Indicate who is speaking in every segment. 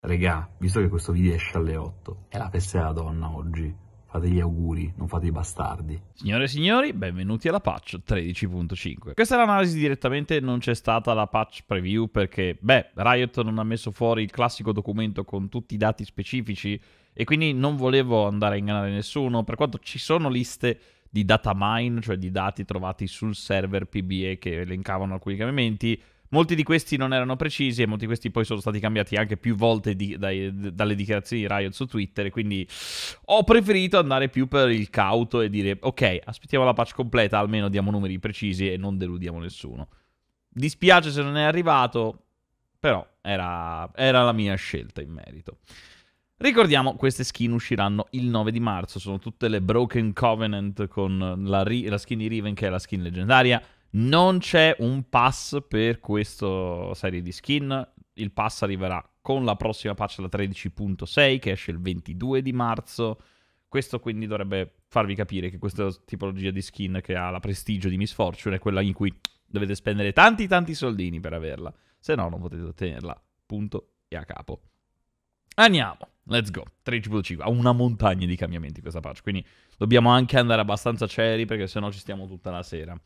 Speaker 1: Regà, visto che questo video esce alle 8, è la festa della donna oggi. Fate gli auguri, non fate i bastardi. Signore e signori, benvenuti alla patch 13.5. Questa è l'analisi direttamente, non c'è stata la patch preview perché, beh, Riot non ha messo fuori il classico documento con tutti i dati specifici e quindi non volevo andare a ingannare nessuno, per quanto ci sono liste di data mine, cioè di dati trovati sul server PBE che elencavano alcuni cambiamenti, Molti di questi non erano precisi e molti di questi poi sono stati cambiati anche più volte di, dai, dalle dichiarazioni di Riot su Twitter. quindi ho preferito andare più per il cauto e dire: Ok, aspettiamo la patch completa, almeno diamo numeri precisi e non deludiamo nessuno. Dispiace se non è arrivato, però era, era la mia scelta in merito. Ricordiamo, queste skin usciranno il 9 di marzo, sono tutte le Broken Covenant con la, la skin di Riven che è la skin leggendaria, non c'è un pass per questa serie di skin. Il pass arriverà con la prossima patch la 13.6 che esce il 22 di marzo. Questo quindi dovrebbe farvi capire che questa tipologia di skin che ha la prestigio di Miss Fortune è quella in cui dovete spendere tanti tanti soldini per averla, se no non potete ottenerla. Punto e a capo. Andiamo, let's go. 13.5 ha una montagna di cambiamenti questa patch, quindi dobbiamo anche andare abbastanza ceri perché sennò ci stiamo tutta la sera.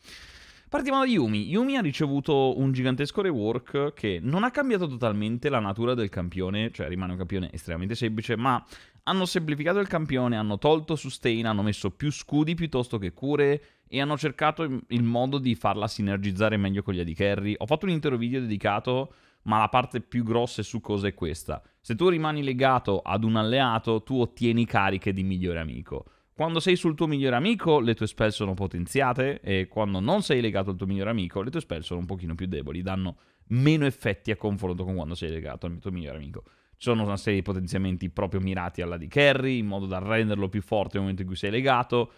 Speaker 1: Partiamo da Yumi. Yumi ha ricevuto un gigantesco rework che non ha cambiato totalmente la natura del campione, cioè rimane un campione estremamente semplice, ma hanno semplificato il campione, hanno tolto sustain, hanno messo più scudi piuttosto che cure e hanno cercato il modo di farla sinergizzare meglio con gli AD carry. Ho fatto un intero video dedicato, ma la parte più grossa su cosa è questa. Se tu rimani legato ad un alleato, tu ottieni cariche di migliore amico. Quando sei sul tuo migliore amico, le tue spell sono potenziate e quando non sei legato al tuo migliore amico, le tue spell sono un pochino più deboli, danno meno effetti a confronto con quando sei legato al tuo migliore amico. Ci sono una serie di potenziamenti proprio mirati alla di carry, in modo da renderlo più forte nel momento in cui sei legato,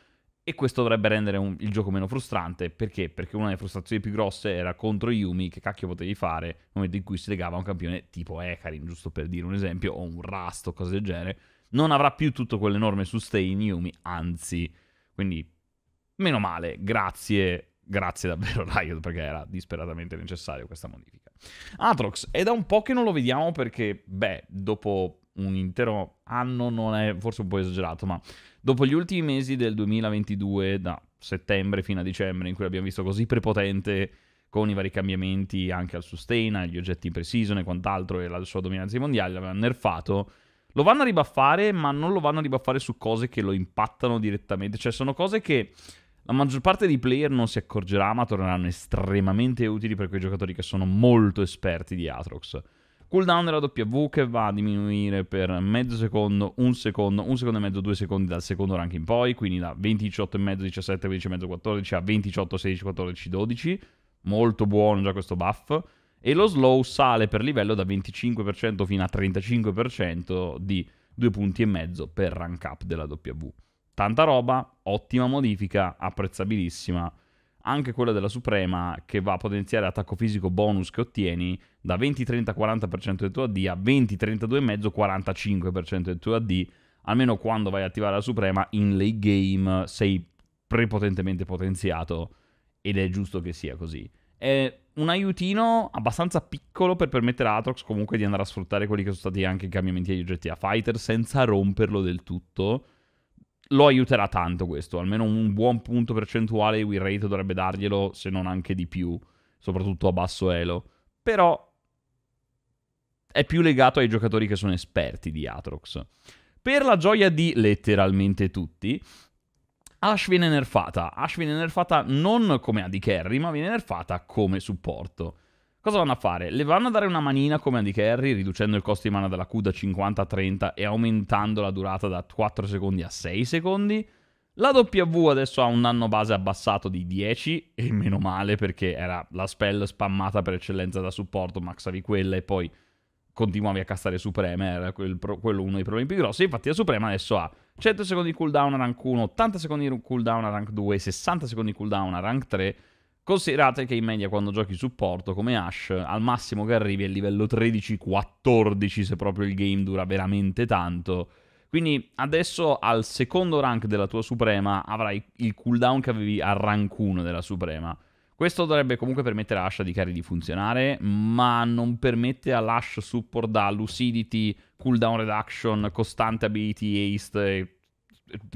Speaker 1: e questo dovrebbe rendere un, il gioco meno frustrante, perché? Perché una delle frustrazioni più grosse era contro Yumi, che cacchio potevi fare nel momento in cui si legava a un campione tipo Ekarin, giusto per dire un esempio, o un Rust o cose del genere, non avrà più tutto quell'enorme sustain Yumi, anzi, quindi meno male, grazie, grazie davvero Riot perché era disperatamente necessario questa modifica. Atrox, è da un po' che non lo vediamo perché, beh, dopo un intero anno non è forse un po' esagerato, ma dopo gli ultimi mesi del 2022, da settembre fino a dicembre, in cui abbiamo visto così prepotente con i vari cambiamenti anche al sustain, agli oggetti in precision e quant'altro e la sua dominanza mondiale, l'aveva nerfato lo vanno a ribaffare, ma non lo vanno a ribaffare su cose che lo impattano direttamente. Cioè, sono cose che la maggior parte dei player non si accorgerà, ma torneranno estremamente utili per quei giocatori che sono molto esperti di Atrox. Cooldown della W che va a diminuire per mezzo secondo, un secondo, un secondo e mezzo, due secondi dal secondo rank in poi, quindi da 20, 18 e mezzo, 17, 15 e mezzo, 14 a 20, 16, 14, 12. Molto buono già questo buff e lo slow sale per livello da 25% fino a 35% di 2 punti e mezzo per rank up della W. Tanta roba, ottima modifica, apprezzabilissima. Anche quella della Suprema che va a potenziare attacco fisico bonus che ottieni da 20-30-40% del tuo AD a 20-32,5-45% del tuo AD, almeno quando vai a attivare la Suprema in late game sei prepotentemente potenziato ed è giusto che sia così. È un aiutino abbastanza piccolo per permettere a Atrox comunque di andare a sfruttare quelli che sono stati anche i cambiamenti agli GTA Fighter senza romperlo del tutto. Lo aiuterà tanto questo, almeno un buon punto percentuale di win rate dovrebbe darglielo, se non anche di più, soprattutto a basso elo. Però è più legato ai giocatori che sono esperti di Atrox. Per la gioia di letteralmente tutti, Ash viene nerfata. Ash viene nerfata non come AD carry, ma viene nerfata come supporto. Cosa vanno a fare? Le vanno a dare una manina come AD carry, riducendo il costo di mana dalla Q da 50 a 30 e aumentando la durata da 4 secondi a 6 secondi. La W adesso ha un danno base abbassato di 10, e meno male perché era la spell spammata per eccellenza da supporto, maxavi quella e poi continuavi a castare Supreme, era quel pro, quello uno dei problemi più grossi. Infatti la Suprema adesso ha 100 secondi di cooldown a rank 1, 80 secondi di cooldown a rank 2, 60 secondi di cooldown a rank 3. Considerate che in media quando giochi supporto come Ash, al massimo che arrivi è livello 13-14 se proprio il game dura veramente tanto. Quindi adesso al secondo rank della tua Suprema avrai il cooldown che avevi al rank 1 della Suprema. Questo dovrebbe comunque permettere all'hash radicare di funzionare, ma non permette all'hash support da lucidity, cooldown reduction, costante ability haste,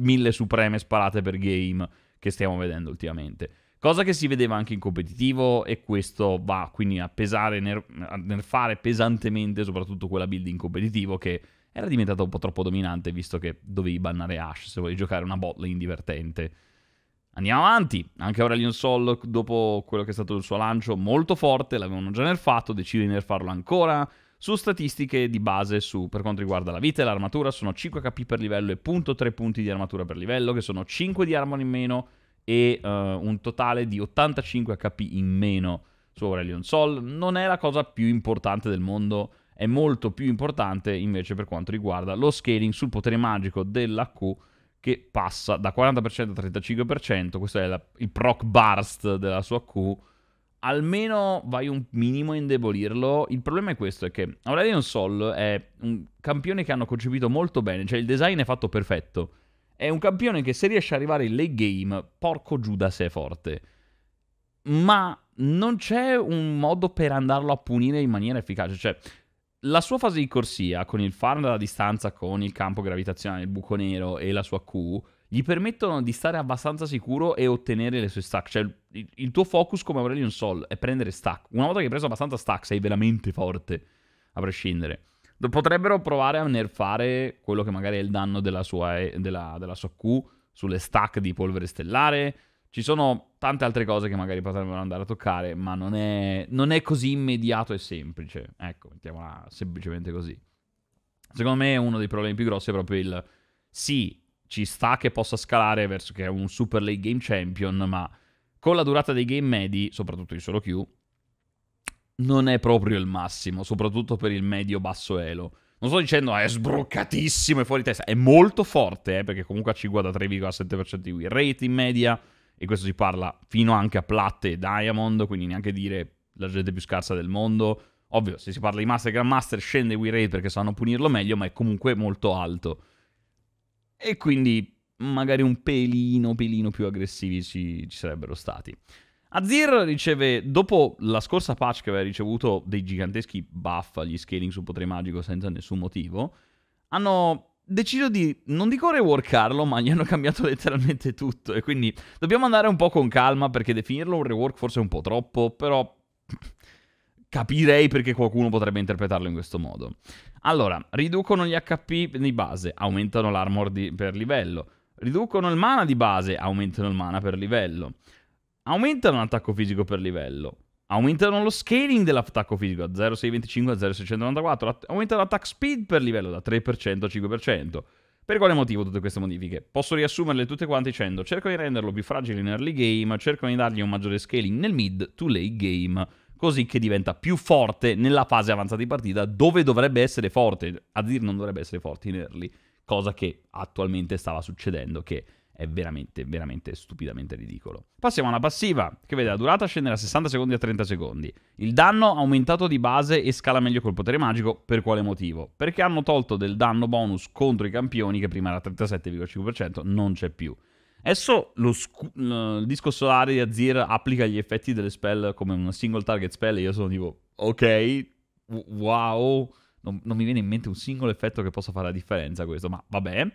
Speaker 1: mille supreme sparate per game che stiamo vedendo ultimamente. Cosa che si vedeva anche in competitivo e questo va quindi a pesare, ner- a nerfare pesantemente soprattutto quella build in competitivo che era diventata un po' troppo dominante visto che dovevi bannare Ash se volevi giocare una bot lane divertente. Andiamo avanti, anche Aurelion Sol dopo quello che è stato il suo lancio molto forte, l'avevano già nerfato, decide di nerfarlo ancora. Su statistiche di base su, per quanto riguarda la vita e l'armatura sono 5 HP per livello e .3 punti di armatura per livello, che sono 5 di armor in meno e uh, un totale di 85 HP in meno su Aurelion Sol. Non è la cosa più importante del mondo, è molto più importante invece per quanto riguarda lo scaling sul potere magico della Q che passa da 40% a 35%, questo è la, il proc burst della sua Q, almeno vai un minimo a indebolirlo. Il problema è questo, è che Aurelion Sol è un campione che hanno concepito molto bene, cioè il design è fatto perfetto. È un campione che se riesce ad arrivare in late game, porco Giuda se è forte. Ma non c'è un modo per andarlo a punire in maniera efficace, cioè la sua fase di corsia, con il farm dalla distanza, con il campo gravitazionale, il buco nero e la sua Q, gli permettono di stare abbastanza sicuro e ottenere le sue stack. Cioè, il, il tuo focus come Aurelion Sol è prendere stack. Una volta che hai preso abbastanza stack, sei veramente forte, a prescindere. Potrebbero provare a nerfare quello che magari è il danno della sua, eh, della, della sua Q sulle stack di polvere stellare, ci sono tante altre cose che magari potrebbero andare a toccare, ma non è, non è così immediato e semplice. Ecco, mettiamola semplicemente così. Secondo me uno dei problemi più grossi è proprio il sì, ci sta che possa scalare verso che è un Super League Game Champion, ma con la durata dei game medi, soprattutto in solo Q, non è proprio il massimo, soprattutto per il medio-basso elo. Non sto dicendo ah, è sbroccatissimo e fuori testa, è molto forte, eh, perché comunque ha 5 3,7% di win rate in media, e questo si parla fino anche a platte e diamond, quindi neanche dire la gente più scarsa del mondo. Ovvio, se si parla di master e grandmaster scende il rate perché sanno punirlo meglio, ma è comunque molto alto. E quindi magari un pelino, pelino più aggressivi ci, ci sarebbero stati. Azir riceve, dopo la scorsa patch che aveva ricevuto dei giganteschi buff agli scaling su potere magico senza nessun motivo, hanno deciso di, non dico reworkarlo, ma gli hanno cambiato letteralmente tutto e quindi dobbiamo andare un po' con calma perché definirlo un rework forse è un po' troppo, però capirei perché qualcuno potrebbe interpretarlo in questo modo. Allora, riducono gli HP di base, aumentano l'armor di, per livello, riducono il mana di base, aumentano il mana per livello, aumentano l'attacco fisico per livello, Aumentano lo scaling dell'attacco fisico da 0,625 a 0,694. Aumenta l'attack speed per livello da 3% a 5%. Per quale motivo tutte queste modifiche? Posso riassumerle tutte quante dicendo cerco di renderlo più fragile in early game, cerco di dargli un maggiore scaling nel mid to late game, così che diventa più forte nella fase avanzata di partita dove dovrebbe essere forte, a dir non dovrebbe essere forte in early, cosa che attualmente stava succedendo, che è veramente, veramente stupidamente ridicolo. Passiamo alla passiva, che vede la durata scendere da 60 secondi a 30 secondi. Il danno aumentato di base e scala meglio col potere magico, per quale motivo? Perché hanno tolto del danno bonus contro i campioni, che prima era 37,5%, non c'è più. Adesso scu- il disco solare di Azir applica gli effetti delle spell come una single target spell e io sono tipo, ok, wow, non, non mi viene in mente un singolo effetto che possa fare la differenza questo, ma vabbè.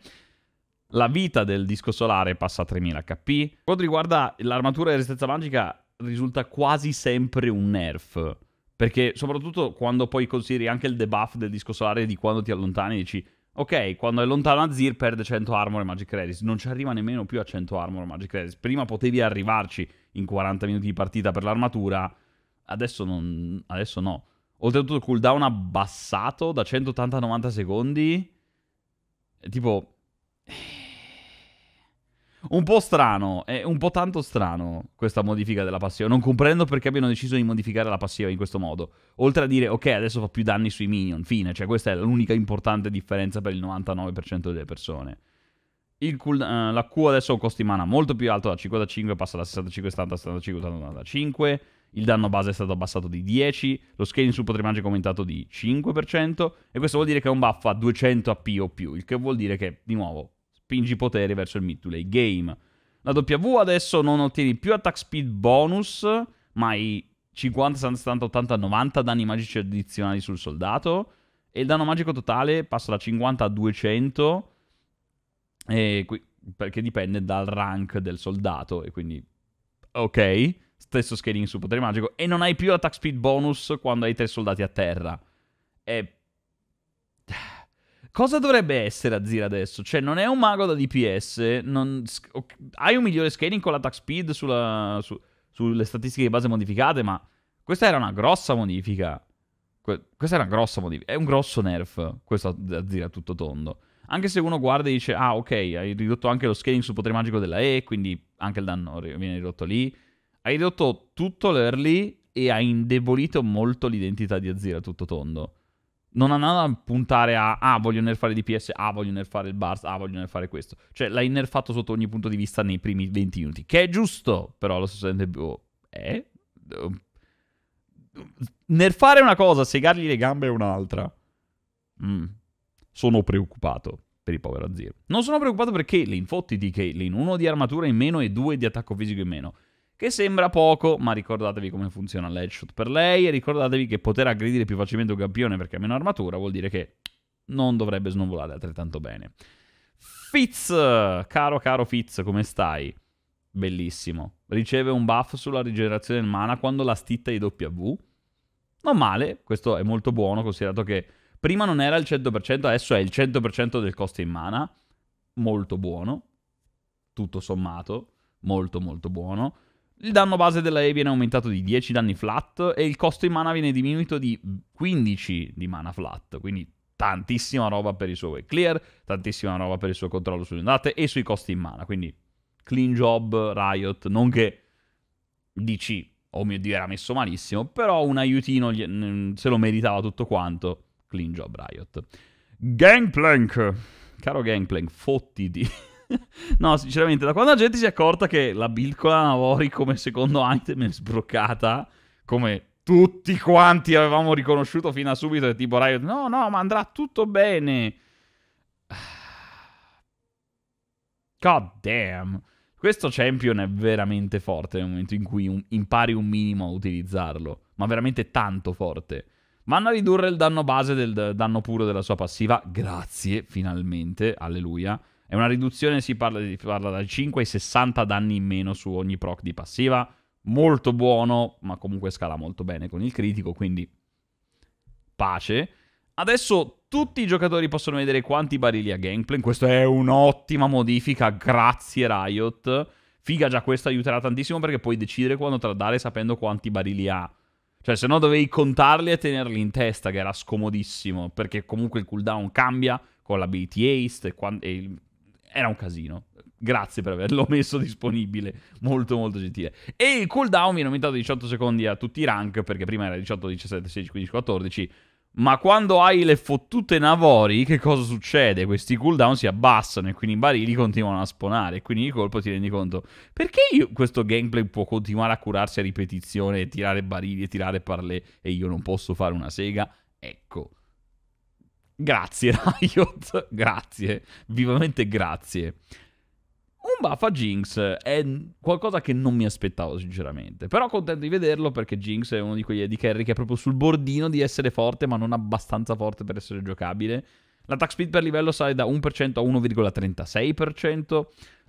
Speaker 1: La vita del disco solare passa a 3000 HP. Quanto riguarda l'armatura di resistenza magica, risulta quasi sempre un nerf. Perché soprattutto quando poi consideri anche il debuff del disco solare di quando ti allontani dici Ok, quando è lontano Azir perde 100 armor e magic credits. Non ci arriva nemmeno più a 100 armor e magic credits. Prima potevi arrivarci in 40 minuti di partita per l'armatura. Adesso, non... adesso no. Oltretutto il cooldown abbassato da 180 a 90 secondi. È Tipo... Eh, un po' strano, è un po' tanto strano questa modifica della passiva. Non comprendo perché abbiano deciso di modificare la passiva in questo modo. Oltre a dire, ok, adesso fa più danni sui minion, fine. Cioè, questa è l'unica importante differenza per il 99% delle persone. Cool, eh, la Q adesso ha un costo di mana molto più alto, da 55 passa da 65, 70, 75, 80, 95. Il danno base è stato abbassato di 10, lo scaling su potere è aumentato di 5%, e questo vuol dire che è un buff a 200 AP o più, il che vuol dire che, di nuovo, spingi poteri verso il mid-to-late game. La W adesso non ottieni più attack speed bonus, ma i 50, 60, 70, 80, 90 danni magici addizionali sul soldato. E il danno magico totale passa da 50 a 200, qui, perché dipende dal rank del soldato. E quindi, ok, stesso scaling su potere magico. E non hai più attack speed bonus quando hai tre soldati a terra. E... Cosa dovrebbe essere Azir adesso? Cioè, non è un mago da DPS. Non... Hai un migliore scaling con l'attack speed sulla... su... sulle statistiche di base modificate, ma questa era una grossa modifica. Que... Questa era una grossa modifica. È un grosso nerf. Questo Azir a tutto tondo. Anche se uno guarda e dice, ah, ok, hai ridotto anche lo scaling sul potere magico della E, quindi anche il danno viene ridotto lì. Hai ridotto tutto l'early e hai indebolito molto l'identità di Azir a tutto tondo non andando a puntare a ah voglio nerfare DPS, ah voglio nerfare il Bars, ah voglio nerfare questo. Cioè l'hai nerfato sotto ogni punto di vista nei primi 20 minuti, che è giusto, però allo stesso tempo eh nerfare è una cosa, segargli le gambe è un'altra. Mm. Sono preoccupato per il povero Zero. Non sono preoccupato per Caitlyn, fottiti Caitlyn, uno di armatura in meno e due di attacco fisico in meno che sembra poco, ma ricordatevi come funziona l'headshot per lei e ricordatevi che poter aggredire più facilmente un campione perché ha meno armatura vuol dire che non dovrebbe snowballare altrettanto bene. Fitz, caro caro Fitz, come stai? Bellissimo. Riceve un buff sulla rigenerazione del mana quando la stitta di W. Non male, questo è molto buono considerato che prima non era il 100%, adesso è il 100% del costo in mana. Molto buono. Tutto sommato, molto molto buono il danno base della E viene aumentato di 10 danni flat e il costo in mana viene diminuito di 15 di mana flat, quindi tantissima roba per il suo way clear, tantissima roba per il suo controllo sulle ondate e sui costi in mana, quindi clean job Riot, non che DC, oh mio dio era messo malissimo, però un aiutino se lo meritava tutto quanto, clean job Riot. Gangplank, caro Gangplank, fottiti. no, sinceramente, da quando la gente si è accorta che la bilcola Navori come secondo item è sbroccata, come tutti quanti avevamo riconosciuto fino a subito, è tipo Riot, no, no, ma andrà tutto bene. God damn. Questo champion è veramente forte nel momento in cui un, impari un minimo a utilizzarlo. Ma veramente tanto forte. Vanno a ridurre il danno base del danno puro della sua passiva. Grazie, finalmente. Alleluia. È una riduzione, si parla, si parla dal 5 ai 60 danni in meno su ogni proc di passiva. Molto buono, ma comunque scala molto bene con il critico, quindi pace. Adesso tutti i giocatori possono vedere quanti barili ha Gangplank. Questa è un'ottima modifica, grazie Riot. Figa già questo aiuterà tantissimo perché puoi decidere quando tradare sapendo quanti barili ha. Cioè, se no dovevi contarli e tenerli in testa, che era scomodissimo, perché comunque il cooldown cambia con l'ability haste e, il era un casino. Grazie per averlo messo disponibile, molto molto gentile. E il cooldown viene aumentato di 18 secondi a tutti i rank, perché prima era 18, 17, 16, 15, 14. Ma quando hai le fottute navori, che cosa succede? Questi cooldown si abbassano e quindi i barili continuano a sponare. E quindi di colpo ti rendi conto perché io, questo gameplay può continuare a curarsi a ripetizione e tirare barili e tirare parlé e io non posso fare una sega? Ecco. Grazie Riot, grazie, vivamente grazie. Un buffa Jinx è qualcosa che non mi aspettavo sinceramente, però contento di vederlo perché Jinx è uno di quegli AD carry che è proprio sul bordino di essere forte ma non abbastanza forte per essere giocabile. L'attack speed per livello sale da 1% a 1,36%,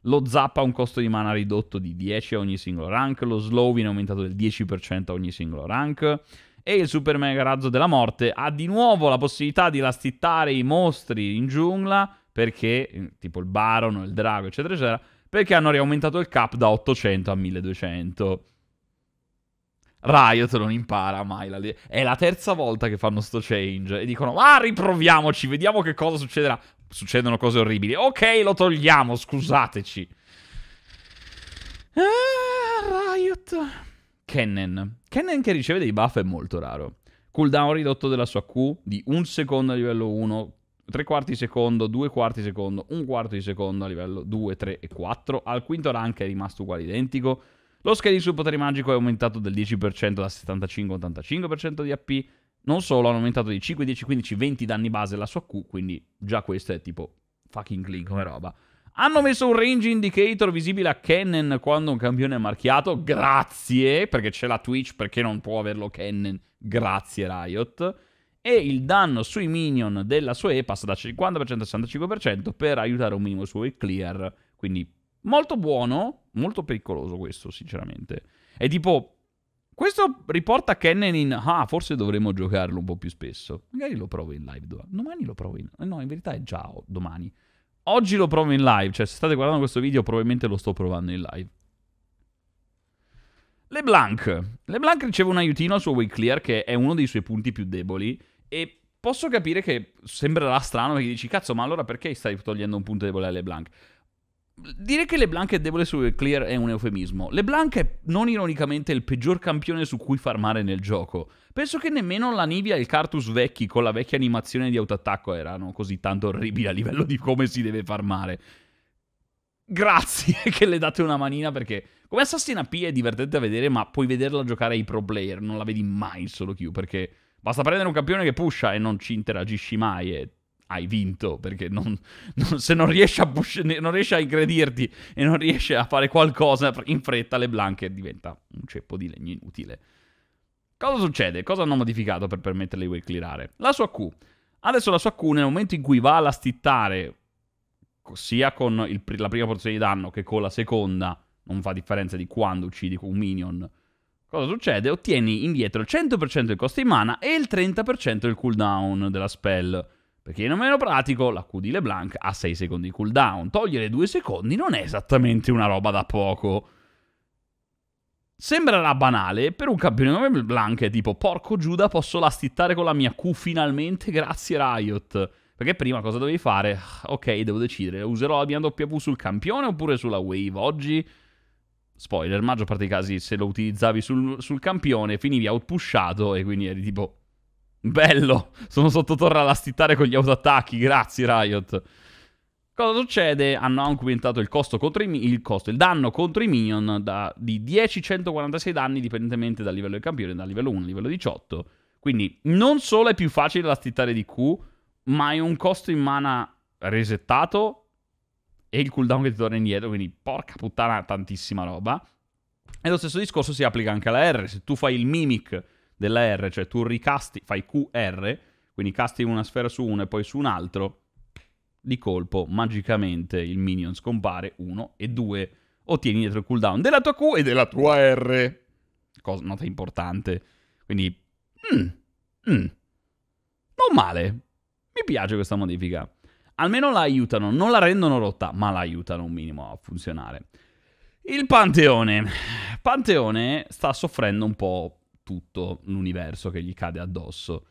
Speaker 1: lo zap ha un costo di mana ridotto di 10 a ogni singolo rank, lo slow viene aumentato del 10% a ogni singolo rank e il super mega razzo della morte ha di nuovo la possibilità di lastittare i mostri in giungla perché, eh, tipo il baron, il drago, eccetera, eccetera, perché hanno riaumentato il cap da 800 a 1200. Riot non impara mai la È la terza volta che fanno sto change e dicono "Ah, riproviamoci, vediamo che cosa succederà". Succedono cose orribili. Ok, lo togliamo, scusateci. Ah, Riot. Kennen. Kennen che riceve dei buff è molto raro. Cooldown ridotto della sua Q di un secondo a livello 1, 3 quarti di secondo, 2 quarti di secondo, un quarto di secondo a livello 2, 3 e 4. Al quinto rank è rimasto uguale identico. Lo scale sul potere magico è aumentato del 10% da 75 a 85% di AP. Non solo, hanno aumentato di 5, 10, 15, 20 danni base la sua Q, quindi già questo è tipo fucking clean come roba. Hanno messo un range indicator visibile a Kennen quando un campione è marchiato. Grazie, perché c'è la Twitch, perché non può averlo Kennen. Grazie Riot. E il danno sui minion della sua E passa da 50% a 65% per aiutare un minimo sui clear. Quindi molto buono, molto pericoloso questo, sinceramente. È tipo, questo riporta Kennen in ah, forse dovremmo giocarlo un po' più spesso. Magari lo provo in live domani. Domani lo provo in. No, in verità è già domani. Oggi lo provo in live, cioè se state guardando questo video probabilmente lo sto provando in live. LeBlanc. LeBlanc riceve un aiutino al suo way clear che è uno dei suoi punti più deboli e posso capire che sembrerà strano perché dici cazzo ma allora perché stai togliendo un punto debole a LeBlanc? Dire che LeBlanc è debole su Clear è un eufemismo. LeBlanc è non ironicamente il peggior campione su cui farmare nel gioco. Penso che nemmeno la Nivea e il Cartus vecchi con la vecchia animazione di autoattacco erano così tanto orribili a livello di come si deve farmare. Grazie che le date una manina perché come assassina P è divertente da vedere ma puoi vederla giocare ai pro player, non la vedi mai solo Q perché basta prendere un campione che pusha e non ci interagisci mai e hai vinto, perché non, non, se non riesci, a bush, non riesci a ingredirti e non riesci a fare qualcosa in fretta, le blanche diventa un ceppo di legno inutile. Cosa succede? Cosa hanno modificato per permetterle di clearare? La sua Q. Adesso la sua Q nel momento in cui va alla stittare sia con il, la prima porzione di danno che con la seconda, non fa differenza di quando uccidi un minion. Cosa succede? Ottieni indietro il 100% del costo di mana e il 30% del cooldown della spell. Perché in meno pratico la Q di LeBlanc ha 6 secondi di cooldown. Togliere 2 secondi non è esattamente una roba da poco. Sembrerà banale, per un campione come LeBlanc è tipo porco Giuda posso lastittare con la mia Q finalmente grazie Riot. Perché prima cosa dovevi fare? Ah, ok, devo decidere, userò la mia W sul campione oppure sulla wave? Oggi spoiler, maggior parte dei casi se lo utilizzavi sul, sul campione finivi outpushato e quindi eri tipo Bello, sono sotto torre a lastitare con gli autoattacchi, grazie Riot. Cosa succede? Hanno aumentato il costo contro i, il, costo, il danno contro i minion da, di 10-146 danni, dipendentemente dal livello del campione, da livello 1 a livello 18. Quindi non solo è più facile lastittare di Q, ma è un costo in mana resettato e il cooldown che ti torna indietro, quindi porca puttana, tantissima roba. E lo stesso discorso si applica anche alla R, se tu fai il mimic della R, cioè tu ricasti, fai QR, quindi casti una sfera su uno e poi su un altro, di colpo magicamente il minion scompare, uno, e due, ottieni dietro il cooldown della tua Q e della tua R. Cosa, nota importante. Quindi, mm, mm, non male. Mi piace questa modifica. Almeno la aiutano, non la rendono rotta, ma la aiutano un minimo a funzionare. Il Panteone. Panteone sta soffrendo un po' tutto l'universo che gli cade addosso.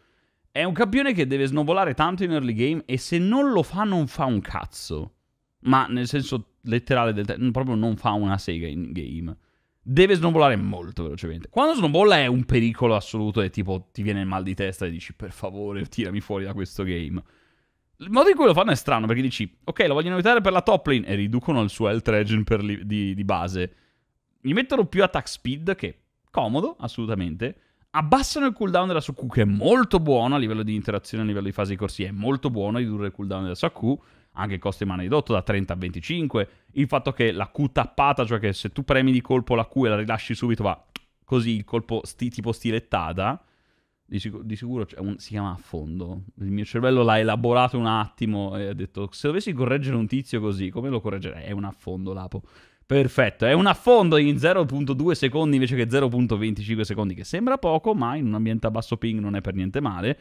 Speaker 1: È un campione che deve snowballare tanto in early game e se non lo fa non fa un cazzo. Ma nel senso letterale del termine, proprio non fa una sega in game. Deve snobolare molto velocemente. Quando snowballa è un pericolo assoluto e tipo ti viene il mal di testa e dici per favore tirami fuori da questo game. Il modo in cui lo fanno è strano perché dici ok lo vogliono evitare per la top lane e riducono il suo health regen li- di, di base. Gli mettono più attack speed che comodo, assolutamente. Abbassano il cooldown della Suku, che è molto buono a livello di interazione, a livello di fase di corsia, è molto buono ridurre il cooldown della Suku, anche il costo di mana ridotto da 30 a 25. Il fatto che la Q tappata, cioè che se tu premi di colpo la Q e la rilasci subito va così, il colpo sti, tipo stilettata, di, sicuro, di sicuro un, si chiama a fondo. Il mio cervello l'ha elaborato un attimo e ha detto: Se dovessi correggere un tizio così, come lo correggerei? È un affondo, Lapo. Perfetto, è un affondo in 0.2 secondi invece che 0.25 secondi, che sembra poco, ma in un ambiente a basso ping non è per niente male.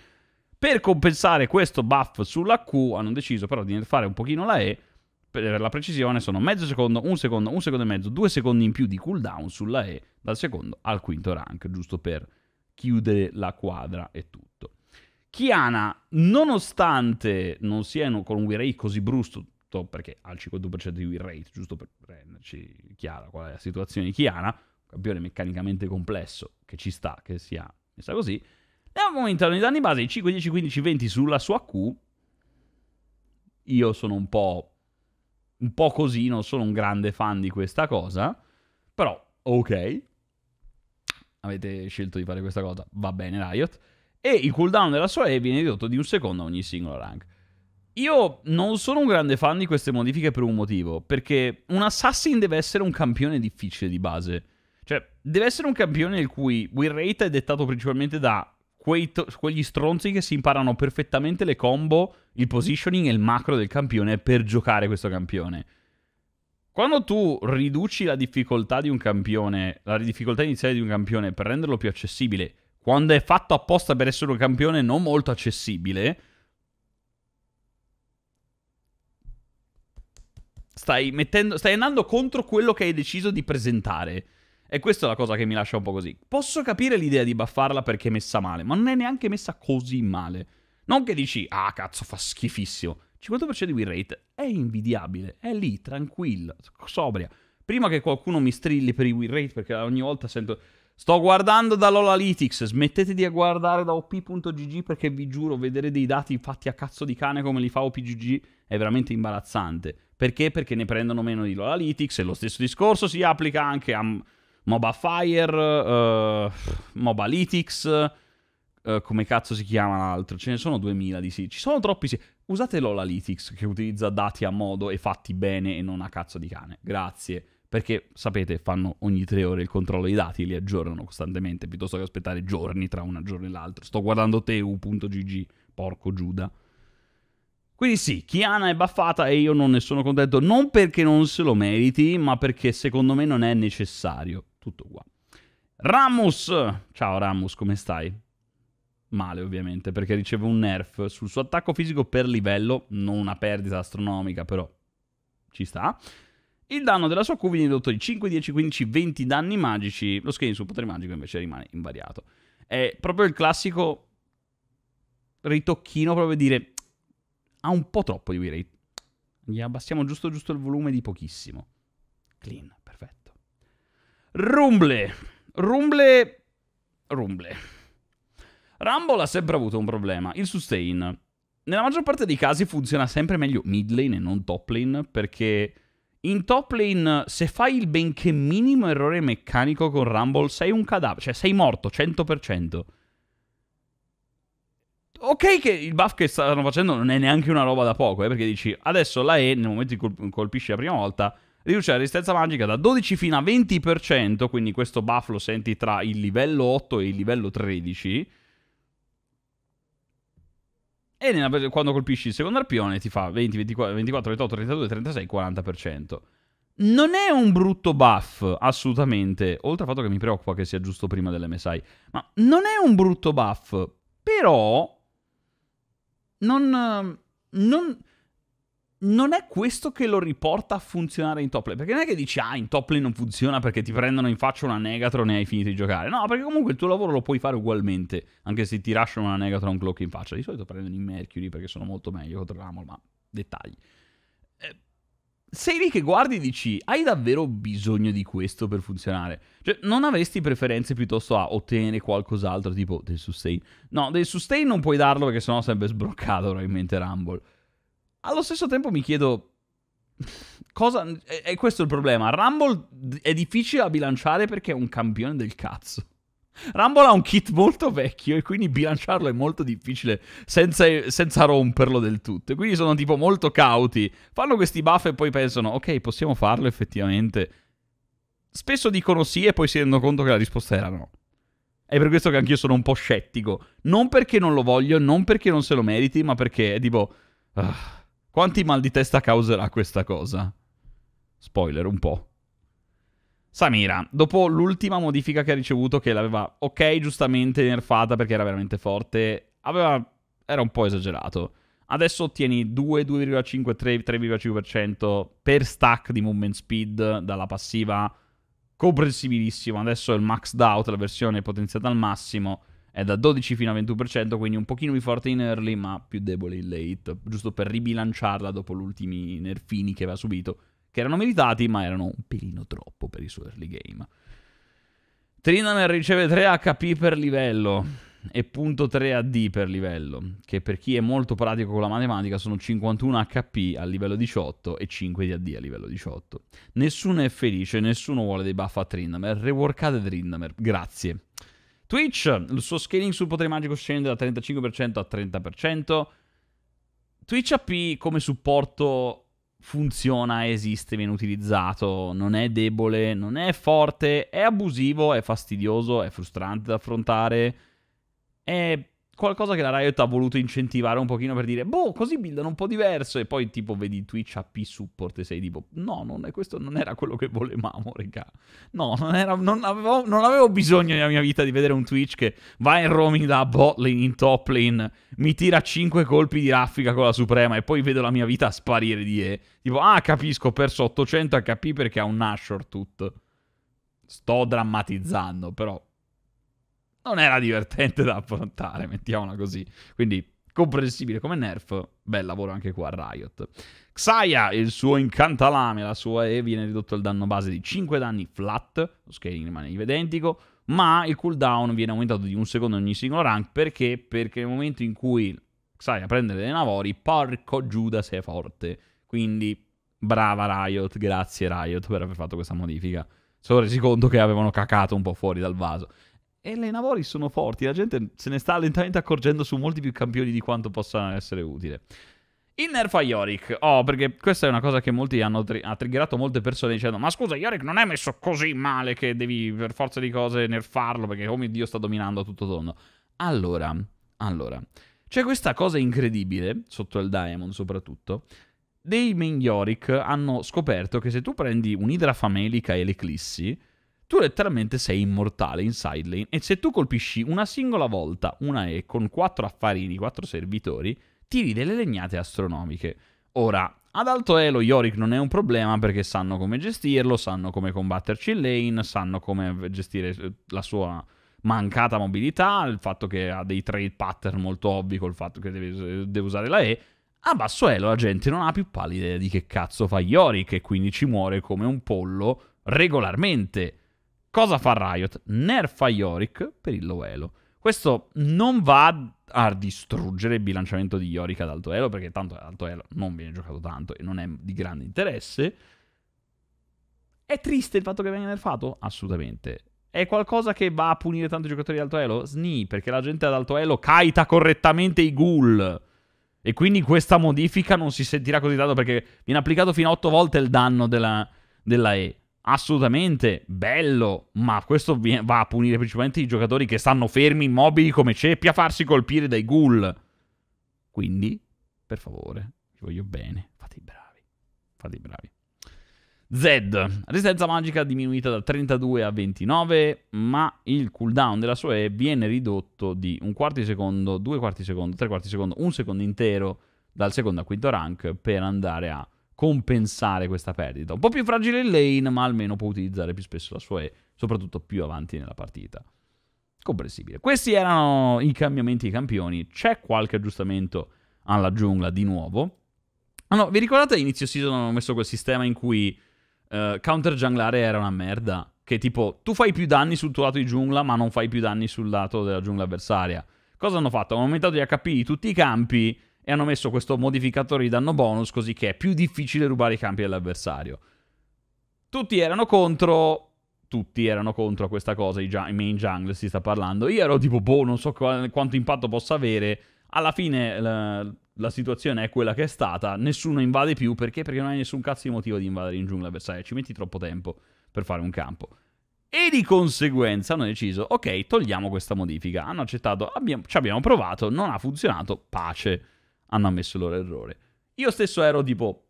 Speaker 1: Per compensare questo buff sulla Q hanno deciso però di fare un pochino la E, per la precisione sono mezzo secondo, un secondo, un secondo e mezzo, due secondi in più di cooldown sulla E dal secondo al quinto rank, giusto per chiudere la quadra e tutto. Chiana, nonostante non siano con un Ray così brutto, tutto perché ha il 52% di win rate, giusto per renderci chiara qual è la situazione di Chiana, un campione meccanicamente complesso che ci sta, che sia messa così, e aumentano i danni base di 5, 10, 15, 20 sulla sua Q. Io sono un po', un po' così, non sono un grande fan di questa cosa, però ok, avete scelto di fare questa cosa, va bene Riot, e il cooldown della sua E viene ridotto di un secondo a ogni singolo rank. Io non sono un grande fan di queste modifiche per un motivo, perché un assassin deve essere un campione difficile di base. Cioè, deve essere un campione il cui win rate è dettato principalmente da to- quegli stronzi che si imparano perfettamente le combo, il positioning e il macro del campione per giocare questo campione. Quando tu riduci la difficoltà di un campione, la difficoltà iniziale di un campione per renderlo più accessibile, quando è fatto apposta per essere un campione non molto accessibile, Stai, mettendo, stai andando contro quello che hai deciso di presentare. E questa è la cosa che mi lascia un po' così. Posso capire l'idea di baffarla perché è messa male, ma non è neanche messa così male. Non che dici, ah cazzo, fa schifissimo. 50% di win rate è invidiabile, è lì, tranquilla, sobria. Prima che qualcuno mi strilli per i win rate, perché ogni volta sento... Sto guardando dall'Olalytics, smettete di guardare da op.gg perché vi giuro, vedere dei dati fatti a cazzo di cane come li fa OPGG è veramente imbarazzante. Perché? Perché ne prendono meno di Lolalytics e lo stesso discorso si applica anche a MobaFire, Fire, uh, Mobalytics, uh, eh, come cazzo si chiama l'altro? Ce ne sono 2000 di sì, ci sono troppi sì. Usate Lolalytics che utilizza dati a modo e fatti bene e non a cazzo di cane. Grazie perché sapete fanno ogni tre ore il controllo dei dati, li aggiornano costantemente, piuttosto che aspettare giorni tra un giorno e l'altro. Sto guardando teu.gg, porco Giuda. Quindi sì, Chiana è baffata e io non ne sono contento, non perché non se lo meriti, ma perché secondo me non è necessario. Tutto qua. Ramus! Ciao Ramus, come stai? Male ovviamente, perché riceve un nerf sul suo attacco fisico per livello, non una perdita astronomica però ci sta. Il danno della sua Q viene ridotto di 5, 10, 15, 20 danni magici. Lo screen sul potere magico invece rimane invariato. È proprio il classico ritocchino, proprio dire ha un po' troppo di win rate. Gli abbassiamo giusto giusto il volume di pochissimo. Clean, perfetto. Rumble. Rumble. Rumble. Rumble ha sempre avuto un problema, il sustain. Nella maggior parte dei casi funziona sempre meglio mid lane e non top lane perché in top lane, se fai il benché minimo errore meccanico con Rumble, sei un cadavere, cioè sei morto 100%. Ok che il buff che stanno facendo non è neanche una roba da poco, eh, perché dici adesso la E nel momento in cui colpisci la prima volta riduce la resistenza magica da 12 fino a 20%, quindi questo buff lo senti tra il livello 8 e il livello 13. E nella, quando colpisci il secondo arpione ti fa 20, 24, 24, 28, 32, 36, 40%. Non è un brutto buff, assolutamente. Oltre al fatto che mi preoccupa che sia giusto prima dell'MSI. Ma non è un brutto buff. Però... Non... Non non è questo che lo riporta a funzionare in top lane. Perché non è che dici, ah, in top lane non funziona perché ti prendono in faccia una Negatron e hai finito di giocare. No, perché comunque il tuo lavoro lo puoi fare ugualmente, anche se ti lasciano una Negatron un clock in faccia. Di solito prendono i Mercury perché sono molto meglio contro Ramol, ma dettagli. Eh, sei lì che guardi e dici, hai davvero bisogno di questo per funzionare? Cioè, non avresti preferenze piuttosto a ottenere qualcos'altro, tipo del sustain? No, del sustain non puoi darlo perché sennò sarebbe sbroccato probabilmente Rumble. Allo stesso tempo mi chiedo... Cosa... E questo è il problema. Rumble è difficile da bilanciare perché è un campione del cazzo. Rumble ha un kit molto vecchio e quindi bilanciarlo è molto difficile senza, senza romperlo del tutto. quindi sono tipo molto cauti. Fanno questi buff e poi pensano, ok, possiamo farlo effettivamente. Spesso dicono sì e poi si rendono conto che la risposta era no. È per questo che anch'io sono un po' scettico. Non perché non lo voglio, non perché non se lo meriti, ma perché è tipo... Uh quanti mal di testa causerà questa cosa? Spoiler, un po'. Samira, dopo l'ultima modifica che ha ricevuto, che l'aveva, ok, giustamente nerfata perché era veramente forte, aveva... era un po' esagerato. Adesso ottieni 2, 2,5, 3,5% per stack di movement speed dalla passiva, comprensibilissimo. Adesso è il maxed out, la versione potenziata al massimo è da 12 fino a 21%, quindi un pochino più forte in early, ma più debole in late, giusto per ribilanciarla dopo gli ultimi nerfini che aveva subito, che erano meritati, ma erano un pelino troppo per il suo early game. Trindamer riceve 3 HP per livello e punto 3 AD per livello, che per chi è molto pratico con la matematica sono 51 HP a livello 18 e 5 di AD a livello 18. Nessuno è felice, nessuno vuole dei buff a Trindamer, reworkate Trindamer, grazie. Twitch, il suo scaling sul potere magico scende da 35% a 30%. Twitch AP come supporto funziona, esiste, viene utilizzato, non è debole, non è forte, è abusivo, è fastidioso, è frustrante da affrontare, è qualcosa che la Riot ha voluto incentivare un pochino per dire, boh, così buildano un po' diverso. E poi, tipo, vedi Twitch a support e sei tipo, no, non è, questo non era quello che volevamo, regà. No, non, era, non, avevo, non, avevo, bisogno nella mia vita di vedere un Twitch che va in roaming da bot lane in top lane, mi tira 5 colpi di raffica con la Suprema e poi vedo la mia vita sparire di E. Tipo, ah, capisco, ho perso 800 HP perché ha un Nashor tutto. Sto drammatizzando, però non era divertente da affrontare, mettiamola così. Quindi comprensibile come nerf, bel lavoro anche qua a Riot. Xaya, il suo incantalame, la sua E viene ridotto il danno base di 5 danni flat, lo scaling rimane identico, ma il cooldown viene aumentato di un secondo ogni singolo rank, perché? Perché nel momento in cui Xaya prende dei navori, porco Giuda sei forte, quindi brava Riot, grazie Riot per aver fatto questa modifica. Sono resi conto che avevano cacato un po' fuori dal vaso e le navori sono forti, la gente se ne sta lentamente accorgendo su molti più campioni di quanto possa essere utile. Il nerf a Yorick. Oh, perché questa è una cosa che molti hanno tri- ha triggerato molte persone dicendo Ma scusa, Yorick non è messo così male che devi per forza di cose nerfarlo perché oh mio Dio sta dominando a tutto tondo. Allora, allora, c'è questa cosa incredibile, sotto il Diamond soprattutto, dei main Yorick hanno scoperto che se tu prendi un'idra famelica e l'eclissi, tu letteralmente sei immortale in sideline e se tu colpisci una singola volta una E con quattro affarini, quattro servitori, tiri delle legnate astronomiche. Ora, ad alto elo lo Yorick non è un problema perché sanno come gestirlo, sanno come combatterci in lane, sanno come gestire eh, la sua mancata mobilità, il fatto che ha dei trade pattern molto ovvi col fatto che deve, deve usare la E. A basso elo la gente non ha più pallida idea di che cazzo fa Yorick e quindi ci muore come un pollo regolarmente. Cosa fa Riot? Nerfa Yorick per il Loelo. Questo non va a distruggere il bilanciamento di Yorick ad alto elo, perché tanto ad alto elo non viene giocato tanto e non è di grande interesse. È triste il fatto che venga nerfato? Assolutamente. È qualcosa che va a punire tanti giocatori ad alto elo? Sni, perché la gente ad alto elo kaita correttamente i ghoul. E quindi questa modifica non si sentirà così tanto perché viene applicato fino a 8 volte il danno della, della E assolutamente bello, ma questo va a punire principalmente i giocatori che stanno fermi, immobili come ceppi, a farsi colpire dai ghoul. Quindi, per favore, vi voglio bene, fate i bravi, fate i bravi. Zed, resistenza magica diminuita da 32 a 29, ma il cooldown della sua E viene ridotto di un quarto di secondo, due quarti di secondo, tre quarti di secondo, un secondo intero dal secondo al quinto rank per andare a compensare questa perdita. Un po' più fragile in lane, ma almeno può utilizzare più spesso la sua E, soprattutto più avanti nella partita. Comprensibile. Questi erano i cambiamenti dei campioni. C'è qualche aggiustamento alla giungla di nuovo. Ah no, vi ricordate all'inizio season hanno messo quel sistema in cui uh, counter junglare era una merda? Che tipo, tu fai più danni sul tuo lato di giungla, ma non fai più danni sul lato della giungla avversaria. Cosa hanno fatto? Hanno aumentato gli HP di tutti i campi e hanno messo questo modificatore di danno bonus così che è più difficile rubare i campi dell'avversario. Tutti erano contro... Tutti erano contro questa cosa, i, i main jungle si sta parlando. Io ero tipo, boh, non so qu quanto impatto possa avere. Alla fine la, la, situazione è quella che è stata. Nessuno invade più, perché? Perché non hai nessun cazzo di motivo di invadere in giungla avversaria. Ci metti troppo tempo per fare un campo. E di conseguenza hanno deciso, ok, togliamo questa modifica. Hanno accettato, abbiamo, ci abbiamo provato, non ha funzionato, pace hanno ammesso il loro errore. Io stesso ero tipo,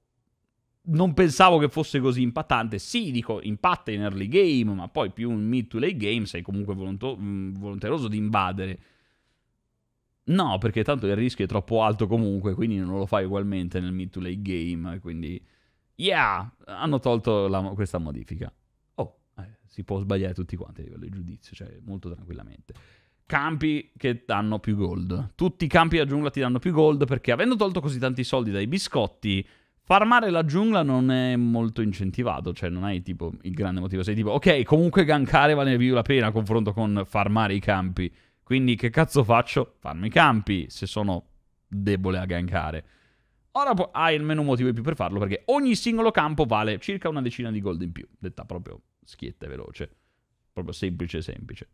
Speaker 1: non pensavo che fosse così impattante. Sì, dico, impatta in early game, ma poi più in mid to late game sei comunque volonto- mm, volonteroso di invadere. No, perché tanto il rischio è troppo alto comunque, quindi non lo fai ugualmente nel mid to late game, quindi... Yeah! Hanno tolto la, questa modifica. Oh, eh, si può sbagliare tutti quanti a livello di giudizio, cioè molto tranquillamente campi che danno più gold. Tutti i campi della giungla ti danno più gold perché avendo tolto così tanti soldi dai biscotti, farmare la giungla non è molto incentivato, cioè non hai tipo il grande motivo. Sei tipo, ok, comunque gankare vale più la pena a confronto con farmare i campi. Quindi che cazzo faccio? Farmi i campi se sono debole a gankare. Ora hai almeno un motivo in più per farlo perché ogni singolo campo vale circa una decina di gold in più. Detta proprio schietta e veloce. Proprio semplice semplice.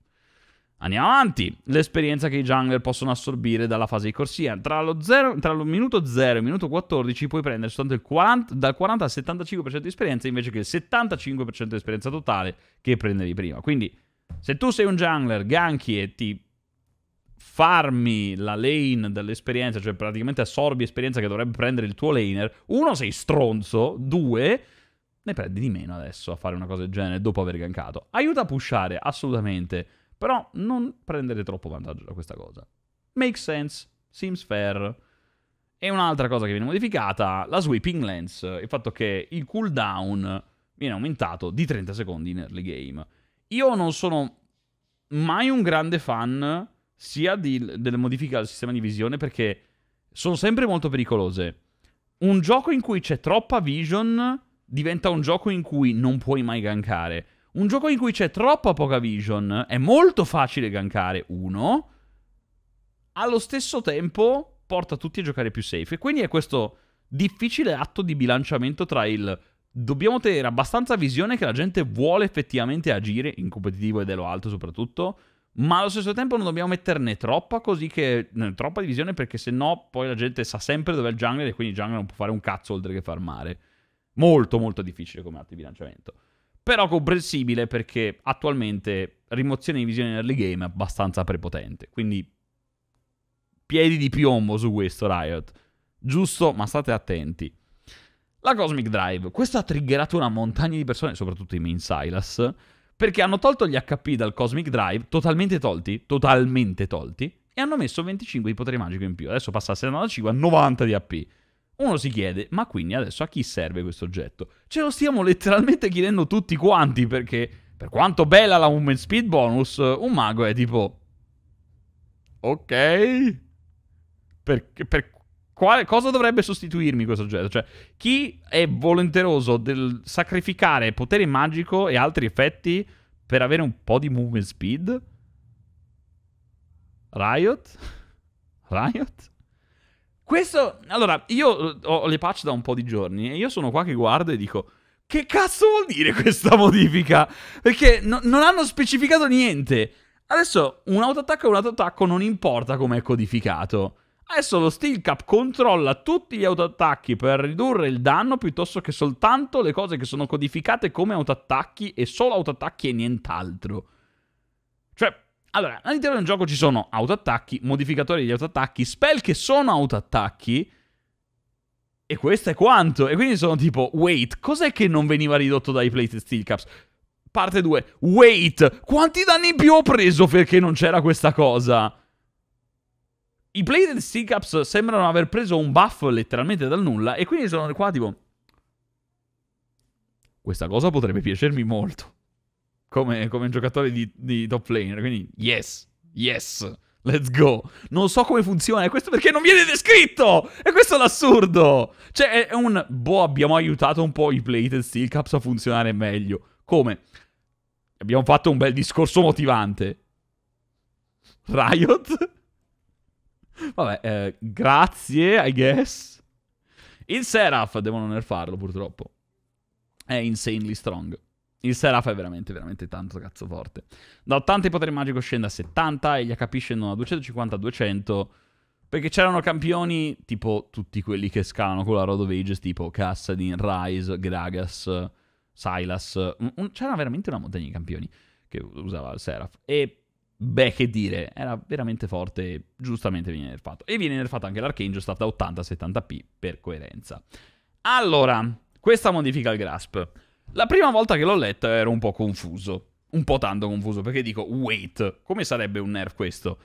Speaker 1: Andiamo avanti. L'esperienza che i jungler possono assorbire dalla fase di corsia. Tra lo, zero, tra lo minuto 0 e il minuto 14 puoi prendere soltanto 40, dal 40 al 75% di esperienza invece che il 75% di esperienza totale che prendevi prima. Quindi, se tu sei un jungler, ganchi e ti farmi la lane dell'esperienza, cioè praticamente assorbi esperienza che dovrebbe prendere il tuo laner, uno sei stronzo, due ne prendi di meno adesso a fare una cosa del genere dopo aver gankato. Aiuta a pushare, assolutamente però non prendere troppo vantaggio da questa cosa. Makes sense, seems fair. E un'altra cosa che viene modificata, la sweeping lens, il fatto che il cooldown viene aumentato di 30 secondi in early game. Io non sono mai un grande fan sia di, delle modifiche al sistema di visione perché sono sempre molto pericolose. Un gioco in cui c'è troppa vision diventa un gioco in cui non puoi mai gankare. Un gioco in cui c'è troppa poca vision è molto facile gankare, uno. Allo stesso tempo porta tutti a giocare più safe. E quindi è questo difficile atto di bilanciamento tra il dobbiamo tenere abbastanza visione che la gente vuole effettivamente agire, in competitivo e dello alto soprattutto, ma allo stesso tempo non dobbiamo metterne troppa così che né, eh, troppa divisione perché sennò poi la gente sa sempre dove è il jungle e quindi il jungle non può fare un cazzo oltre che farmare. Molto molto difficile come atto di bilanciamento però comprensibile perché attualmente rimozione di visione in early game è abbastanza prepotente, quindi piedi di piombo su questo Riot. Giusto, ma state attenti. La Cosmic Drive, questa ha triggerato una montagna di persone, soprattutto i main Silas, perché hanno tolto gli HP dal Cosmic Drive, totalmente tolti, totalmente tolti, e hanno messo 25 di potere magico in più. Adesso passa a 75 a 90 di HP. Uno si chiede, ma quindi adesso a chi serve questo oggetto? Ce lo stiamo letteralmente chiedendo tutti quanti perché, per quanto bella la movement speed bonus, un mago è tipo... Ok? Per, per quale, cosa dovrebbe sostituirmi questo oggetto? Cioè, chi è volenteroso del sacrificare potere magico e altri effetti per avere un po' di movement speed? Riot? Riot? Questo, allora, io eh, ho le patch da un po' di giorni e io sono qua che guardo e dico... Che cazzo vuol dire questa modifica? Perché no, non hanno specificato niente. Adesso un autoattacco e un autoattacco non importa come è codificato. Adesso lo Steel Cap controlla tutti gli autoattacchi per ridurre il danno piuttosto che soltanto le cose che sono codificate come autoattacchi e solo autoattacchi e nient'altro. Cioè, allora, all'interno del gioco ci sono autoattacchi, modificatori di autoattacchi, spell che sono autoattacchi. E questo è quanto. E quindi sono tipo, wait, cos'è che non veniva ridotto dai plated steel caps? Parte 2, wait, quanti danni in più ho preso perché non c'era questa cosa? I plated steel caps sembrano aver preso un buff letteralmente dal nulla. E quindi sono qua tipo... Questa cosa potrebbe piacermi molto come, come giocatore di, di top laner. Quindi, yes, yes. Let's go. Non so come funziona. è questo perché non viene descritto. E questo è l'assurdo. Cioè, è un... Boh, abbiamo aiutato un po' i Plated Steel Caps a funzionare meglio. Come? Abbiamo fatto un bel discorso motivante. Riot? Vabbè, eh, grazie, I guess. Il Seraph, devono nerfarlo purtroppo. È insanely strong. Il Seraph è veramente, veramente tanto cazzo forte. Da 80 il potere magico scende a 70 e gli HP scendono a 250 a 200. Perché c'erano campioni, tipo tutti quelli che scalano con la Road of Ages, tipo Cassadin, Rise, Gragas, Silas. Un, c'era veramente una montagna di campioni che usava il Seraph. E beh, che dire, era veramente forte e giustamente viene nerfato. E viene nerfato anche l'Archangel Staff da 80 a 70p per coerenza. Allora, questa modifica il Grasp. La prima volta che l'ho letta ero un po' confuso. Un po' tanto confuso, perché dico, wait, come sarebbe un nerf questo?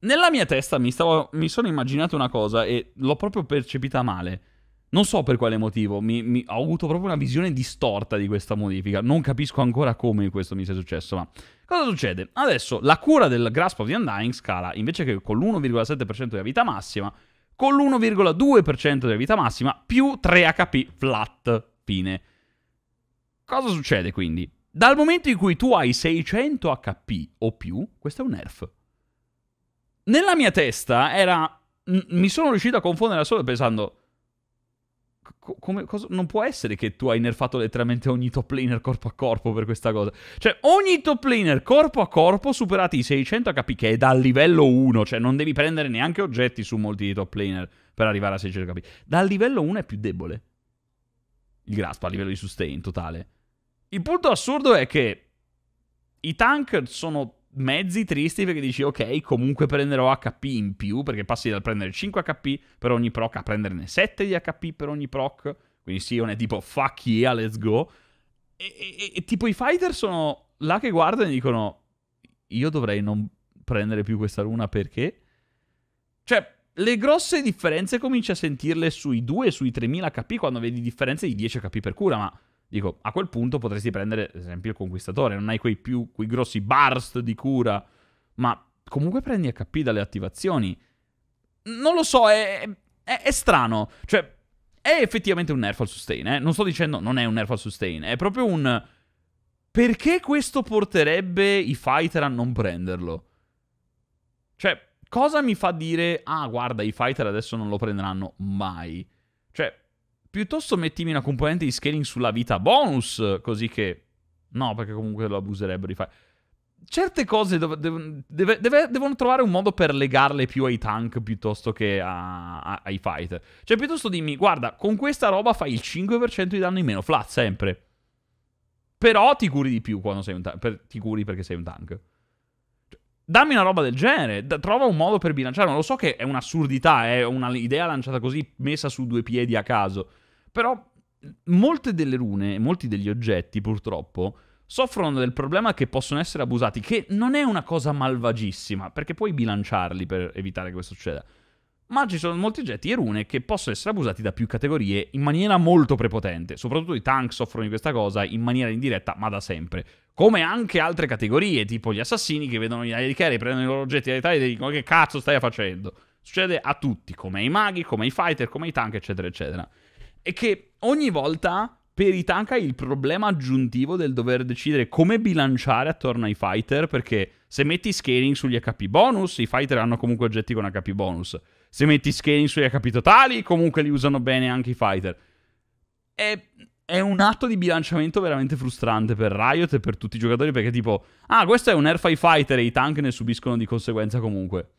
Speaker 1: Nella mia testa mi, stavo, mi sono immaginato una cosa e l'ho proprio percepita male. Non so per quale motivo, mi, mi, ho avuto proprio una visione distorta di questa modifica. Non capisco ancora come questo mi sia successo, ma cosa succede? Adesso la cura del Grasp of the Undying scala, invece che con l'1,7% della vita massima, con l'1,2% della vita massima più 3 HP flat, fine. Cosa succede quindi? Dal momento in cui tu hai 600 HP o più, questo è un nerf. Nella mia testa era... Mi sono riuscito a confondere da solo pensando... Come, cosa, non può essere che tu hai nerfato letteralmente ogni top laner corpo a corpo per questa cosa. Cioè, ogni top laner corpo a corpo superati i 600 HP, che è dal livello 1, cioè non devi prendere neanche oggetti su molti dei top laner per arrivare a 600 HP. Dal livello 1 è più debole. Il grasp a livello di sustain totale. Il punto assurdo è che i tank sono mezzi tristi perché dici ok comunque prenderò HP in più perché passi dal prendere 5 HP per ogni proc a prenderne 7 di HP per ogni proc quindi Sion è tipo fuck yeah let's go e, e, e tipo i fighter sono là che guardano e dicono io dovrei non prendere più questa runa perché cioè le grosse differenze cominci a sentirle sui 2 sui 3000 HP quando vedi differenze di 10 HP per cura ma Dico, a quel punto potresti prendere, ad esempio, il Conquistatore. Non hai quei, più, quei grossi burst di cura, ma comunque prendi HP dalle attivazioni. Non lo so, è, è, è strano. Cioè, è effettivamente un nerf al sustain. Eh? Non sto dicendo non è un nerf al sustain, è proprio un... Perché questo porterebbe i fighter a non prenderlo? Cioè, cosa mi fa dire, ah guarda, i fighter adesso non lo prenderanno mai? Piuttosto mettimi una componente di scaling sulla vita bonus, così che... No, perché comunque lo abuserebbero di fare. Certe cose dev- dev- deve- deve- devono trovare un modo per legarle più ai tank piuttosto che a- a- ai fight. Cioè, piuttosto dimmi, guarda, con questa roba fai il 5% di danno in meno flat, sempre. Però ti curi di più quando sei un tank. Per- ti curi perché sei un tank. Dammi una roba del genere, da, trova un modo per bilanciarlo. Lo so che è un'assurdità, è un'idea lanciata così, messa su due piedi a caso. Però molte delle rune, molti degli oggetti, purtroppo, soffrono del problema che possono essere abusati, che non è una cosa malvagissima, perché puoi bilanciarli per evitare che questo succeda ma ci sono molti oggetti e rune che possono essere abusati da più categorie in maniera molto prepotente. Soprattutto i tank soffrono di questa cosa in maniera indiretta, ma da sempre. Come anche altre categorie, tipo gli assassini che vedono gli alieni carry, prendono i loro oggetti e tagli e dicono che cazzo stai facendo. Succede a tutti, come ai maghi, come ai fighter, come ai tank, eccetera, eccetera. E che ogni volta per i tank hai il problema aggiuntivo del dover decidere come bilanciare attorno ai fighter, perché se metti scaling sugli HP bonus, i fighter hanno comunque oggetti con HP bonus se metti scaling sugli capitali, comunque li usano bene anche i fighter. È, è, un atto di bilanciamento veramente frustrante per Riot e per tutti i giocatori perché tipo, ah, questo è un nerf ai fighter e i tank ne subiscono di conseguenza comunque.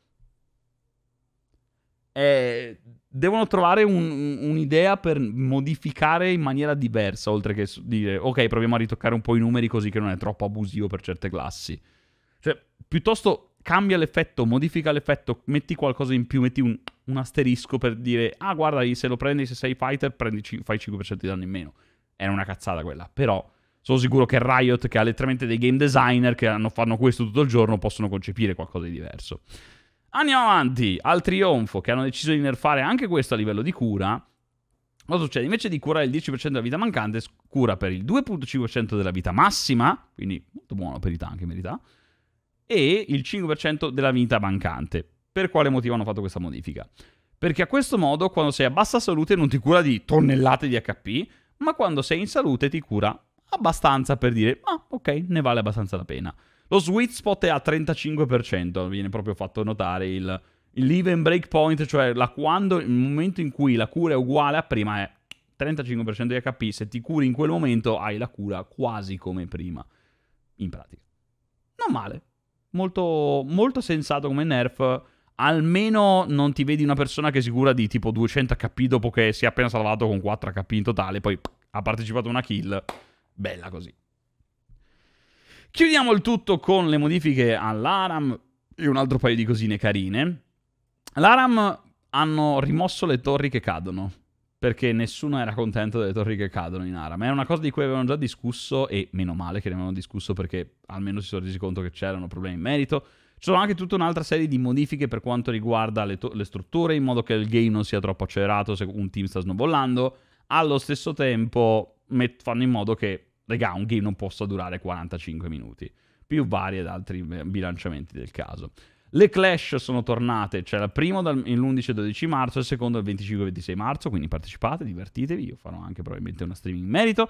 Speaker 1: È, devono trovare un, un'idea per modificare in maniera diversa, oltre che dire, ok, proviamo a ritoccare un po' i numeri così che non è troppo abusivo per certe classi. Cioè, piuttosto cambia l'effetto, modifica l'effetto, metti qualcosa in più, metti un, un asterisco per dire, ah guarda, se lo prendi, se sei fighter, prendi, fai 5% di danno in meno. Era una cazzata quella, però sono sicuro che Riot, che ha letteralmente dei game designer che hanno, fanno questo tutto il giorno, possono concepire qualcosa di diverso. Andiamo avanti al trionfo, che hanno deciso di nerfare anche questo a livello di cura. Cosa succede? Invece di curare il 10% della vita mancante, cura per il 2.5% della vita massima, quindi molto buono per i tank in verità, e il 5% della vita mancante. Per quale motivo hanno fatto questa modifica? Perché a questo modo, quando sei a bassa salute, non ti cura di tonnellate di HP, ma quando sei in salute ti cura abbastanza per dire, ah, ok, ne vale abbastanza la pena. Lo sweet spot è a 35%, viene proprio fatto notare il, il leave and break point, cioè la, quando, il momento in cui la cura è uguale a prima è 35% di HP, se ti curi in quel momento hai la cura quasi come prima, in pratica. Non male, molto, molto sensato come nerf. Almeno non ti vedi una persona che si cura di tipo 200 HP dopo che si è appena salvato con 4 HP in totale, poi ha partecipato a una kill. Bella così. Chiudiamo il tutto con le modifiche all'ARAM e un altro paio di cosine carine. L'ARAM hanno rimosso le torri che cadono perché nessuno era contento delle torri che cadono in Aram. È una cosa di cui avevano già discusso e meno male che ne avevano discusso perché almeno si sono resi conto che c'erano problemi in merito. Ci sono anche tutta un'altra serie di modifiche per quanto riguarda le, to- le strutture in modo che il game non sia troppo accelerato se un team sta snowballando. Allo stesso tempo met- fanno in modo che, regà, un game non possa durare 45 minuti. Più vari ed altri eh, bilanciamenti del caso. Le Clash sono tornate, cioè la prima l11 12 marzo e il secondo il 25 26 marzo, quindi partecipate, divertitevi, io farò anche probabilmente una streaming in merito.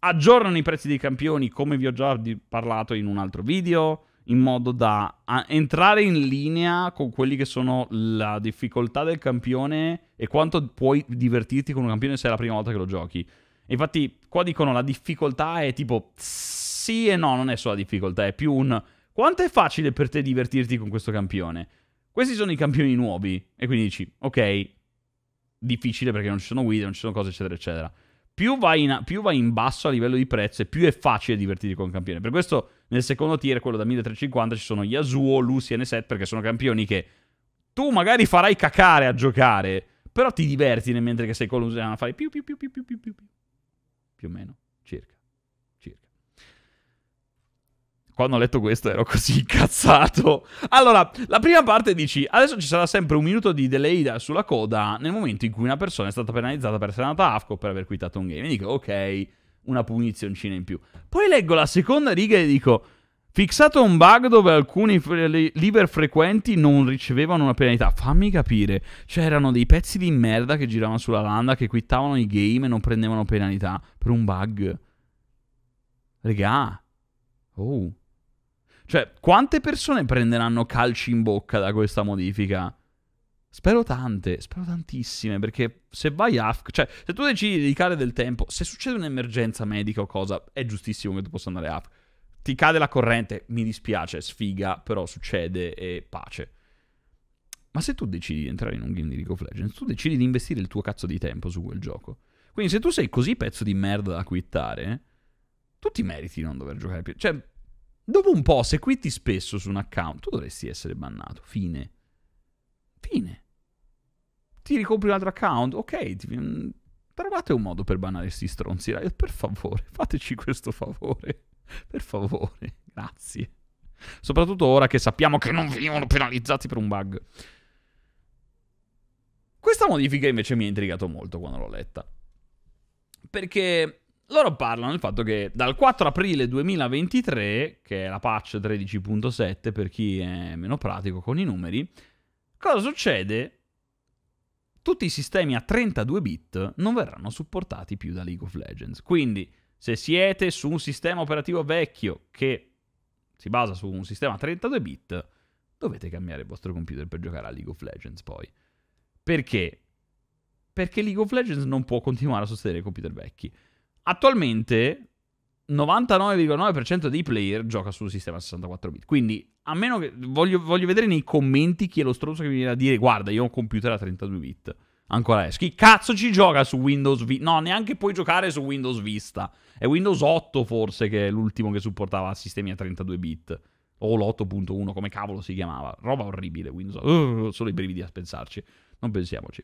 Speaker 1: Aggiornano i prezzi dei campioni, come vi ho già parlato in un altro video, in modo da entrare in linea con quelli che sono la difficoltà del campione e quanto puoi divertirti con un campione se è la prima volta che lo giochi. Infatti, qua dicono la difficoltà è tipo sì e no, non è solo la difficoltà, è più un quanto è facile per te divertirti con questo campione? Questi sono i campioni nuovi. E quindi dici, ok, difficile perché non ci sono guide, non ci sono cose, eccetera, eccetera. Più vai, in, più vai in basso a livello di prezzo e più è facile divertirti con un campione. Per questo nel secondo tier, quello da 1350, ci sono Yasuo, Lucian e Set, perché sono campioni che tu magari farai cacare a giocare, però ti diverti mentre sei con Lucian a fare più più più più più più più più. Più o meno, circa quando ho letto questo ero così incazzato. Allora, la prima parte dici, adesso ci sarà sempre un minuto di delay sulla coda nel momento in cui una persona è stata penalizzata per essere andata a AFCO per aver quittato un game. E dico, ok, una punizioncina in più. Poi leggo la seconda riga e dico, fissato un bug dove alcuni liber frequenti non ricevevano una penalità. Fammi capire, c'erano cioè, dei pezzi di merda che giravano sulla landa, che quittavano i game e non prendevano penalità per un bug. Regà. Oh. Cioè, quante persone prenderanno calci in bocca da questa modifica? Spero tante, spero tantissime, perché se vai a... Cioè, se tu decidi di dedicare del tempo, se succede un'emergenza medica o cosa, è giustissimo che tu possa andare a... Ti cade la corrente, mi dispiace, sfiga, però succede e pace. Ma se tu decidi di entrare in un game di League of Legends, tu decidi di investire il tuo cazzo di tempo su quel gioco. Quindi se tu sei così pezzo di merda da quittare, tu ti meriti di non dover giocare più. Cioè, Dopo un po', se quitti spesso su un account, tu dovresti essere bannato. Fine. Fine. Ti ricompri un altro account? Ok, ti... Mm, trovate un modo per bannare questi stronzi. Per favore, fateci questo favore. Per favore, grazie. Soprattutto ora che sappiamo che non venivano penalizzati per un bug. Questa modifica invece mi ha intrigato molto quando l'ho letta. Perché loro parlano del fatto che dal 4 aprile 2023, che è la patch 13.7 per chi è meno pratico con i numeri, cosa succede? Tutti i sistemi a 32 bit non verranno supportati più da League of Legends. Quindi, se siete su un sistema operativo vecchio che si basa su un sistema a 32 bit, dovete cambiare il vostro computer per giocare a League of Legends poi. Perché? Perché League of Legends non può continuare a sostenere i computer vecchi. Attualmente 99,9% dei player gioca sul sistema 64 bit. Quindi, a meno che. Voglio, voglio, vedere nei commenti chi è lo stronzo che mi viene a dire: Guarda, io ho un computer a 32 bit. Ancora esco. Chi cazzo ci gioca su Windows Vista? No, neanche puoi giocare su Windows Vista. È Windows 8 forse che è l'ultimo che supportava sistemi a 32 bit. O l'8.1, come cavolo si chiamava. Roba orribile Windows Uh, solo i brividi a pensarci non pensiamoci.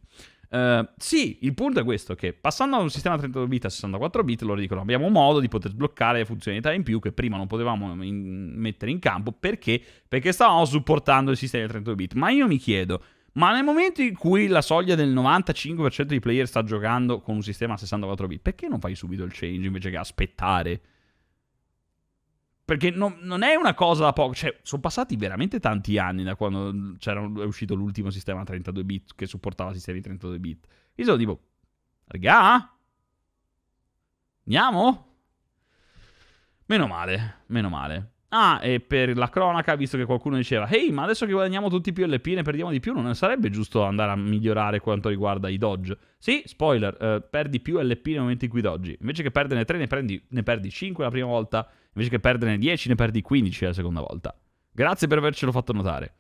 Speaker 1: Uh, sì, il punto è questo, che passando da un sistema 32 bit a 64 bit, loro dicono abbiamo modo di poter sbloccare funzionalità in più che prima non potevamo in- mettere in campo, perché? Perché stavamo supportando il sistema 32 bit. Ma io mi chiedo, ma nel momento in cui la soglia del 95% dei player sta giocando con un sistema a 64 bit, perché non fai subito il change invece che aspettare? Perché non, non, è una cosa da poco. Cioè, sono passati veramente tanti anni da quando è uscito l'ultimo sistema 32 bit che supportava sistemi 32 bit. Io sono tipo, regà? Andiamo? Meno male, meno male. Ah, e per la cronaca, visto che qualcuno diceva, ehi, ma adesso che guadagniamo tutti più LP ne perdiamo di più, non sarebbe giusto andare a migliorare quanto riguarda i dodge? Sì, spoiler, eh, perdi più LP nel momento in cui dodge. Invece che perderne 3 ne, prendi, ne perdi 5 la prima volta, invece che perderne 10 ne perdi 15 la seconda volta. Grazie per avercelo fatto notare.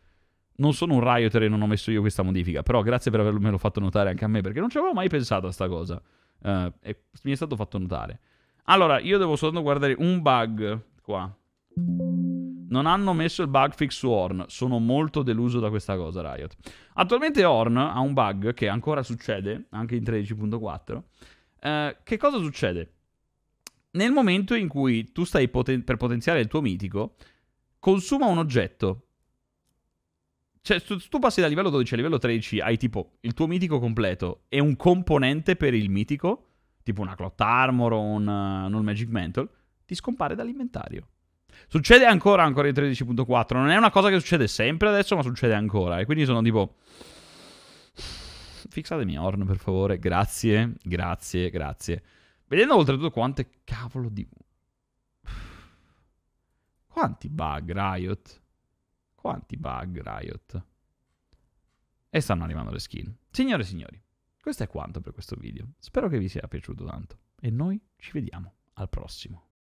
Speaker 1: Non sono un rioter e non ho messo io questa modifica, però grazie per avermelo fatto notare anche a me, perché non ci avevo mai pensato a sta cosa. Eh, e mi è stato fatto notare. Allora, io devo soltanto guardare un bug qua non hanno messo il bug fix su Horn, sono molto deluso da questa cosa Riot. Attualmente Horn ha un bug che ancora succede, anche in 13.4. Eh, che cosa succede? Nel momento in cui tu stai poten- per potenziare il tuo mitico, consuma un oggetto. Cioè, se tu passi da livello 12 a livello 13, hai tipo il tuo mitico completo e un componente per il mitico, tipo una Clot Armor o un, uh, un Magic Mantle, ti scompare dall'inventario. Succede ancora ancora il 13.4. Non è una cosa che succede sempre adesso, ma succede ancora. E quindi sono tipo. Fixatemi Horn, per favore. Grazie, grazie, grazie. Vedendo oltretutto quante cavolo di. Quanti bug Riot? Quanti bug Riot? E stanno arrivando le skin. Signore e signori, questo è quanto per questo video. Spero che vi sia piaciuto tanto. E noi ci vediamo al prossimo.